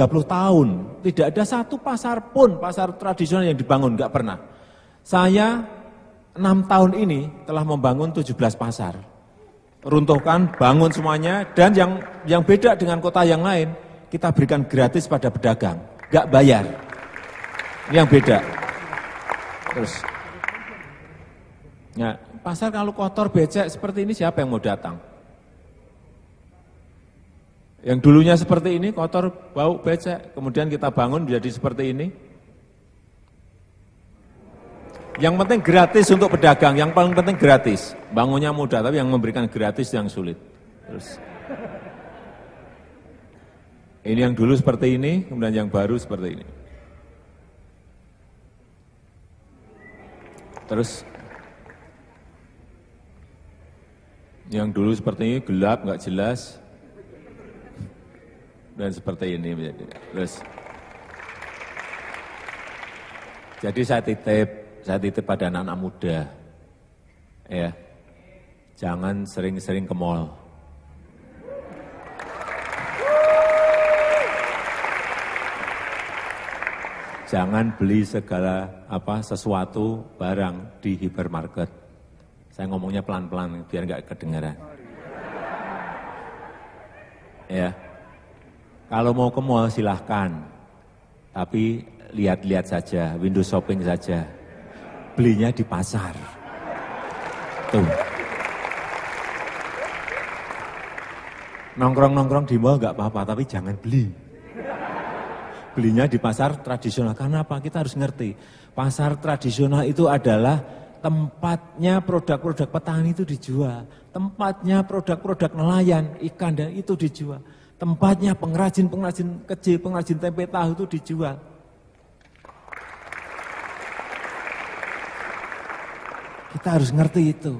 30 tahun, tidak ada satu pasar pun, pasar tradisional yang dibangun, enggak pernah. Saya 6 tahun ini telah membangun 17 pasar. Runtuhkan, bangun semuanya, dan yang yang beda dengan kota yang lain, kita berikan gratis pada pedagang, enggak bayar. Ini Yang beda. Terus, ya, pasar kalau kotor becek seperti ini siapa yang mau datang? Yang dulunya seperti ini, kotor, bau, becek, kemudian kita bangun jadi seperti ini. Yang penting gratis untuk pedagang, yang paling penting gratis. Bangunnya mudah, tapi yang memberikan gratis yang sulit. Terus. Ini yang dulu seperti ini, kemudian yang baru seperti ini. Terus yang dulu seperti ini gelap, nggak jelas, dan seperti ini terus jadi saya titip saya titip pada anak-anak muda ya jangan sering-sering ke mall jangan beli segala apa sesuatu barang di hipermarket. Saya ngomongnya pelan-pelan biar nggak kedengaran. Ya. Kalau mau ke mall silahkan, tapi lihat-lihat saja, window shopping saja. Belinya di pasar. Tuh. Nongkrong-nongkrong di mall nggak apa-apa, tapi jangan beli. Belinya di pasar tradisional. Karena apa? Kita harus ngerti. Pasar tradisional itu adalah tempatnya produk-produk petani itu dijual. Tempatnya produk-produk nelayan, ikan dan itu dijual tempatnya pengrajin-pengrajin kecil, pengrajin tempe tahu itu dijual. Kita harus ngerti itu.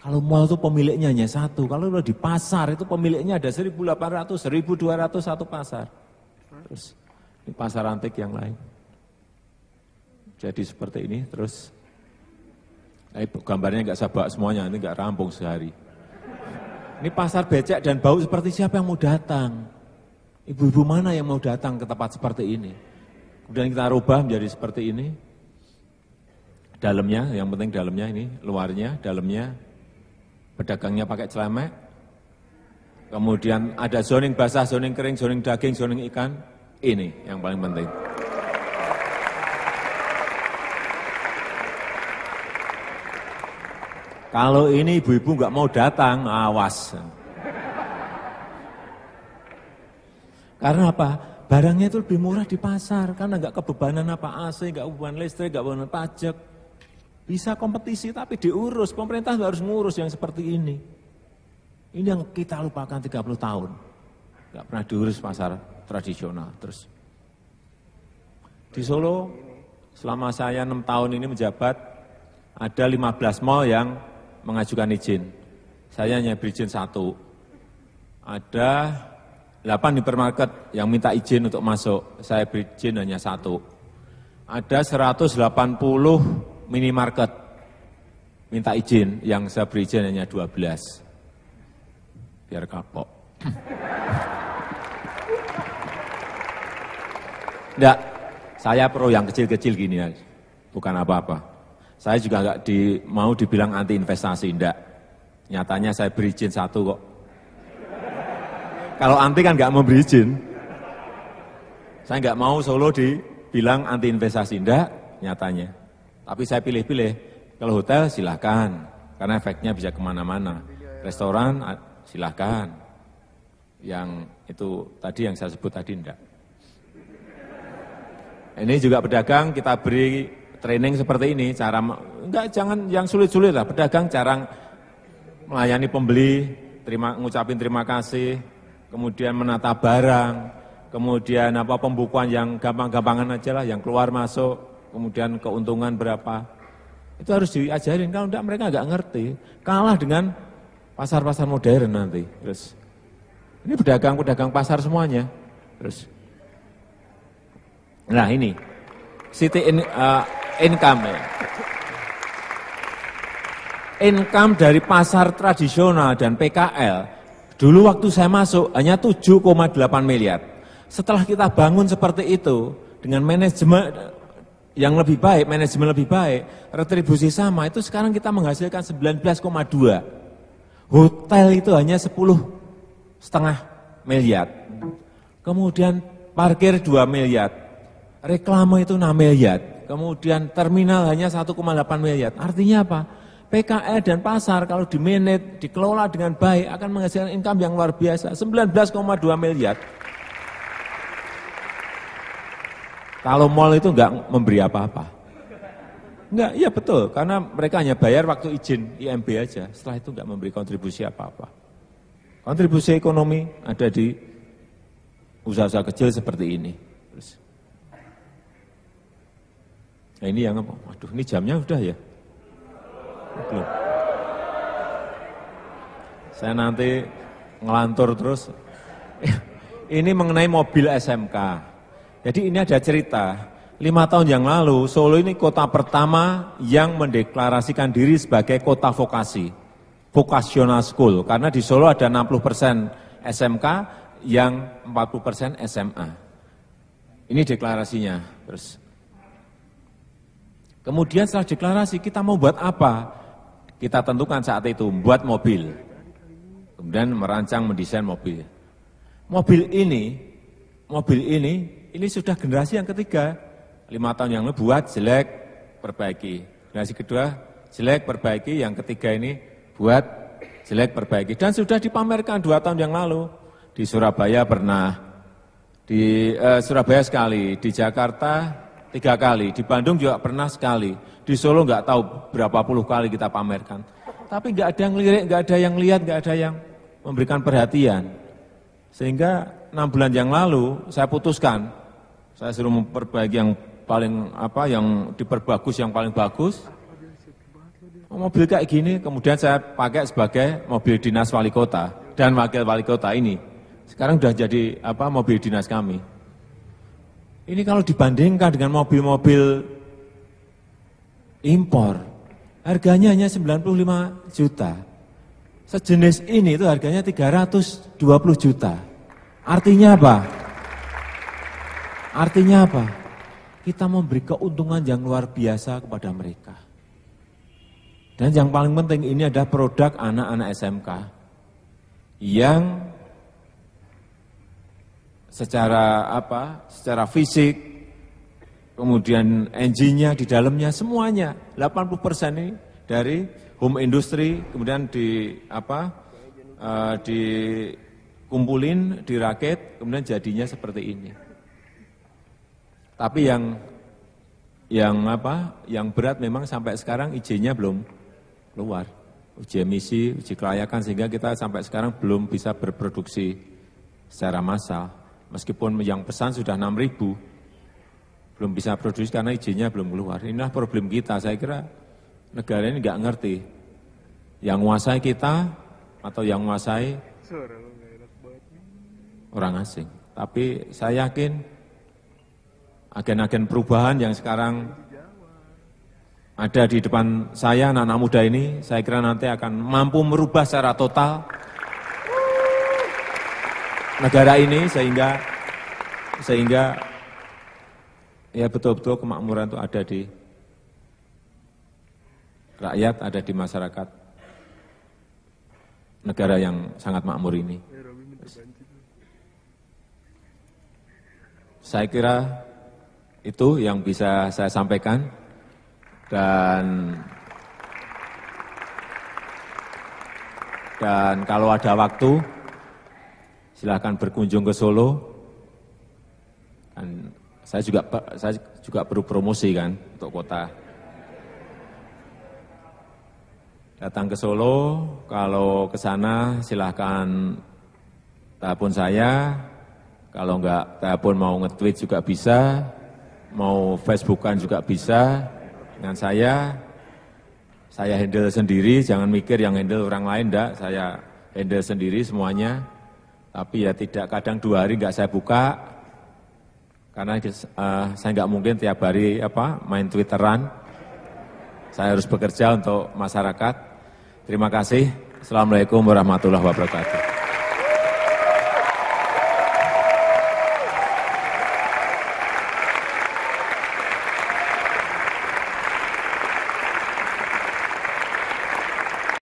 Kalau mall itu pemiliknya hanya satu, kalau udah di pasar itu pemiliknya ada 1.800, 1.200 satu pasar. Terus di pasar antik yang lain. Jadi seperti ini terus. Nah, gambarnya nggak sabak semuanya, ini nggak rampung sehari. Ini pasar becek dan bau seperti siapa yang mau datang? Ibu-ibu mana yang mau datang ke tempat seperti ini? Kemudian kita rubah menjadi seperti ini. Dalamnya, yang penting dalamnya ini, luarnya, dalamnya. Pedagangnya pakai celamek. Kemudian ada zoning basah, zoning kering, zoning daging, zoning ikan. Ini yang paling penting. Kalau ini ibu-ibu nggak mau datang, awas. Karena apa? Barangnya itu lebih murah di pasar karena nggak kebebanan apa AC, nggak kebebanan listrik, nggak kebebanan pajak. Bisa kompetisi tapi diurus. Pemerintah harus ngurus yang seperti ini. Ini yang kita lupakan 30 tahun. Nggak pernah diurus pasar tradisional terus. Di Solo selama saya enam tahun ini menjabat ada 15 mall yang mengajukan izin. Saya hanya berizin satu. Ada 8 hipermarket yang minta izin untuk masuk. Saya berizin hanya satu. Ada 180 minimarket minta izin, yang saya berizin hanya 12. Biar kapok. Enggak, saya pro yang kecil-kecil gini bukan apa-apa. Saya juga nggak di, mau dibilang anti investasi, enggak. Nyatanya saya beri izin satu kok. Kalau anti kan nggak memberi izin. Saya nggak mau Solo dibilang anti investasi, enggak nyatanya. Tapi saya pilih-pilih, kalau hotel silahkan, karena efeknya bisa kemana-mana. Restoran silahkan, yang itu tadi yang saya sebut tadi enggak. Ini juga pedagang kita beri training seperti ini, cara enggak jangan yang sulit-sulit lah, pedagang jarang melayani pembeli, terima ngucapin terima kasih, kemudian menata barang, kemudian apa pembukuan yang gampang-gampangan aja lah, yang keluar masuk, kemudian keuntungan berapa. Itu harus diajarin, kalau enggak mereka enggak ngerti, kalah dengan pasar-pasar modern nanti. Terus ini pedagang-pedagang pasar semuanya. Terus Nah, ini Siti uh, income ya. Income dari pasar tradisional dan PKL, dulu waktu saya masuk hanya 7,8 miliar. Setelah kita bangun seperti itu, dengan manajemen yang lebih baik, manajemen lebih baik, retribusi sama, itu sekarang kita menghasilkan 19,2. Hotel itu hanya 10 setengah miliar. Kemudian parkir 2 miliar, reklama itu 6 miliar kemudian terminal hanya 1,8 miliar. Artinya apa? PKL dan pasar kalau dimanage, dikelola dengan baik akan menghasilkan income yang luar biasa, 19,2 miliar. Kalau mall itu enggak memberi apa-apa. Enggak, iya betul, karena mereka hanya bayar waktu izin IMB aja, setelah itu enggak memberi kontribusi apa-apa. Kontribusi ekonomi ada di usaha-usaha kecil seperti ini. Nah ini yang ngomong, waduh ini jamnya udah ya? Belum. Saya nanti ngelantur terus. ini mengenai mobil SMK. Jadi ini ada cerita, lima tahun yang lalu Solo ini kota pertama yang mendeklarasikan diri sebagai kota vokasi, vokasional school. Karena di Solo ada 60 persen SMK, yang 40 persen SMA. Ini deklarasinya. Terus Kemudian setelah deklarasi kita mau buat apa? Kita tentukan saat itu, buat mobil. Kemudian merancang, mendesain mobil. Mobil ini, mobil ini, ini sudah generasi yang ketiga. Lima tahun yang lalu buat, jelek, perbaiki. Generasi kedua, jelek, perbaiki. Yang ketiga ini buat, jelek, perbaiki. Dan sudah dipamerkan dua tahun yang lalu. Di Surabaya pernah, di eh, Surabaya sekali, di Jakarta tiga kali, di Bandung juga pernah sekali, di Solo nggak tahu berapa puluh kali kita pamerkan. Tapi nggak ada yang lirik, nggak ada yang lihat, nggak ada yang memberikan perhatian. Sehingga enam bulan yang lalu saya putuskan, saya suruh memperbaiki yang paling apa, yang diperbagus yang paling bagus. Oh, mobil kayak gini, kemudian saya pakai sebagai mobil dinas wali kota dan wakil wali kota ini. Sekarang sudah jadi apa mobil dinas kami. Ini kalau dibandingkan dengan mobil-mobil impor, harganya hanya 95 juta. Sejenis ini itu harganya 320 juta. Artinya apa? Artinya apa? Kita memberi keuntungan yang luar biasa kepada mereka. Dan yang paling penting ini ada produk anak-anak SMK yang secara apa? Secara fisik, kemudian engine-nya di dalamnya semuanya 80 persen ini dari home industry kemudian di apa? Uh, dikumpulin, dirakit, kemudian jadinya seperti ini. Tapi yang yang apa? Yang berat memang sampai sekarang izinnya belum keluar. Uji emisi, uji kelayakan sehingga kita sampai sekarang belum bisa berproduksi secara massal. Meskipun yang pesan sudah 6 ribu, belum bisa produksi karena izinnya belum keluar. Inilah problem kita, saya kira negara ini nggak ngerti. Yang menguasai kita atau yang menguasai orang asing. Tapi saya yakin agen-agen perubahan yang sekarang ada di depan saya, anak-anak muda ini, saya kira nanti akan mampu merubah secara total negara ini sehingga sehingga ya betul-betul kemakmuran itu ada di rakyat, ada di masyarakat negara yang sangat makmur ini. Saya kira itu yang bisa saya sampaikan dan dan kalau ada waktu silahkan berkunjung ke Solo. Kan saya juga saya juga perlu promosi kan untuk kota. Datang ke Solo, kalau ke sana silahkan telepon saya, kalau enggak telepon mau nge-tweet juga bisa, mau Facebookan juga bisa dengan saya. Saya handle sendiri, jangan mikir yang handle orang lain, enggak, saya handle sendiri semuanya tapi ya tidak kadang dua hari nggak saya buka karena uh, saya nggak mungkin tiap hari apa main twitteran. Saya harus bekerja untuk masyarakat. Terima kasih. Assalamualaikum warahmatullahi wabarakatuh.